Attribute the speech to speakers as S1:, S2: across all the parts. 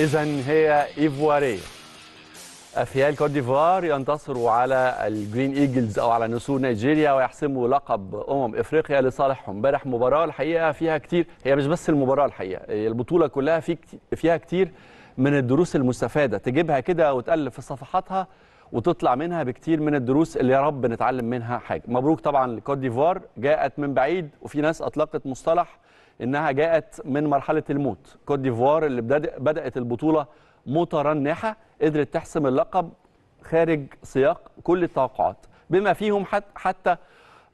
S1: إذا هي إيفوارية أفيال كوت ديفوار ينتصروا على الجرين ايجلز أو على نسور نيجيريا ويحسموا لقب أمم إفريقيا لصالحهم امبارح مباراة الحقيقة فيها كتير هي مش بس المباراة الحقيقة البطولة كلها في فيها كتير من الدروس المستفادة تجيبها كده وتألف في صفحاتها وتطلع منها بكتير من الدروس اللي يا رب نتعلم منها حاجة مبروك طبعا لكوت ديفوار جاءت من بعيد وفي ناس أطلقت مصطلح انها جاءت من مرحله الموت كوت ديفوار اللي بدات البطوله مترنحه قدرت تحسم اللقب خارج سياق كل التوقعات بما فيهم حتى آه،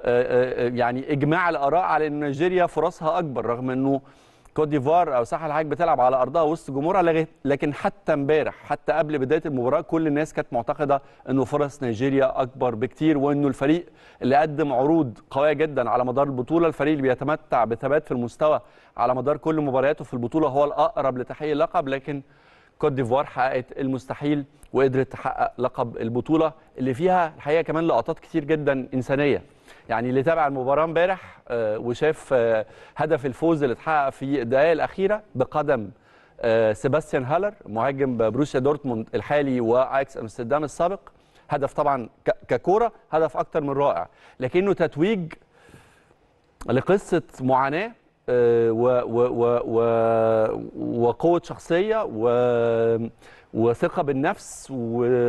S1: آه، آه، يعني اجماع الاراء على ان نيجيريا فرصها اكبر رغم انه كوت ديفوار او ساحل الحاج بتلعب على ارضها وسط جمهورها لكن حتى امبارح حتى قبل بدايه المباراه كل الناس كانت معتقده انه فرص نيجيريا اكبر بكتير وانه الفريق اللي قدم عروض قويه جدا على مدار البطوله الفريق اللي بيتمتع بثبات في المستوى على مدار كل مبارياته في البطوله هو الاقرب لتحقيق اللقب لكن كوت ديفوار حققت المستحيل وقدرت تحقق لقب البطوله اللي فيها الحقيقه كمان لقطات كتير جدا انسانيه يعني اللي تابع المباراه امبارح آه، وشاف آه، هدف الفوز اللي اتحقق في الدقائق الاخيره بقدم آه، سيباستيان هالر مهاجم بروسيا دورتموند الحالي واياكس امستردام السابق هدف طبعا ككوره هدف اكتر من رائع لكنه تتويج لقصه معاناه و و و و وقوه شخصيه و وثقه بالنفس و...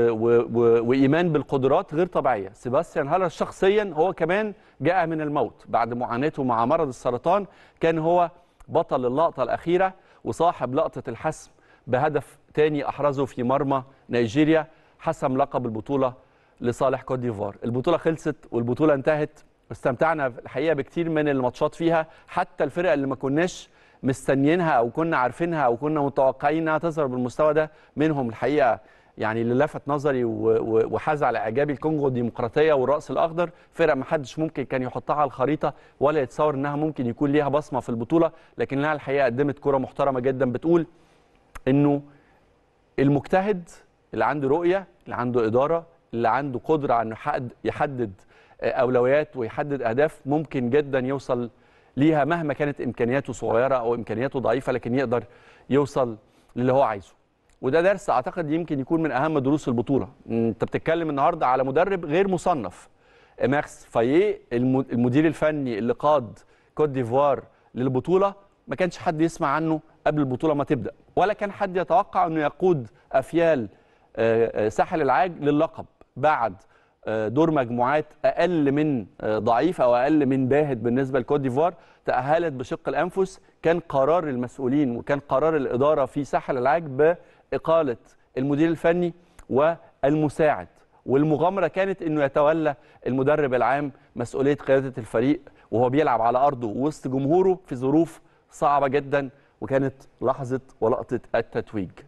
S1: و... و... وايمان بالقدرات غير طبيعيه سيباستيان هالر شخصيا هو كمان جاء من الموت بعد معاناته مع مرض السرطان كان هو بطل اللقطه الاخيره وصاحب لقطه الحسم بهدف تاني احرزه في مرمى نيجيريا حسم لقب البطوله لصالح كوت ديفوار البطوله خلصت والبطوله انتهت واستمتعنا الحقيقه بكتير من الماتشات فيها حتى الفرق اللي ما كناش مستنيينها او كنا عارفينها او كنا انها تظهر بالمستوى ده منهم الحقيقه يعني اللي لفت نظري وحاز على اعجابي الكونغو الديمقراطيه والراس الاخضر فرقه ما حدش ممكن كان يحطها على الخريطه ولا يتصور انها ممكن يكون ليها بصمه في البطوله لكنها الحقيقه قدمت كره محترمه جدا بتقول انه المجتهد اللي عنده رؤيه اللي عنده اداره اللي عنده قدره انه يحدد اولويات ويحدد اهداف ممكن جدا يوصل ليها مهما كانت امكانياته صغيره او امكانياته ضعيفه لكن يقدر يوصل للي هو عايزه وده درس اعتقد يمكن يكون من اهم دروس البطوله انت بتتكلم النهارده على مدرب غير مصنف ماكس فاييه المدير الفني اللي قاد كوت ديفوار للبطوله ما كانش حد يسمع عنه قبل البطوله ما تبدا ولا كان حد يتوقع انه يقود افيال آه، آه، ساحل العاج للقب بعد آه، دور مجموعات اقل من آه، ضعيف او اقل من باهت بالنسبه لكوت ديفوار تاهلت بشق الانفس كان قرار المسؤولين وكان قرار الاداره في ساحل العاج باقاله المدير الفني والمساعد والمغامره كانت انه يتولى المدرب العام مسؤوليه قياده الفريق وهو بيلعب على ارضه وسط جمهوره في ظروف صعبه جدا وكانت لحظه ولقطه التتويج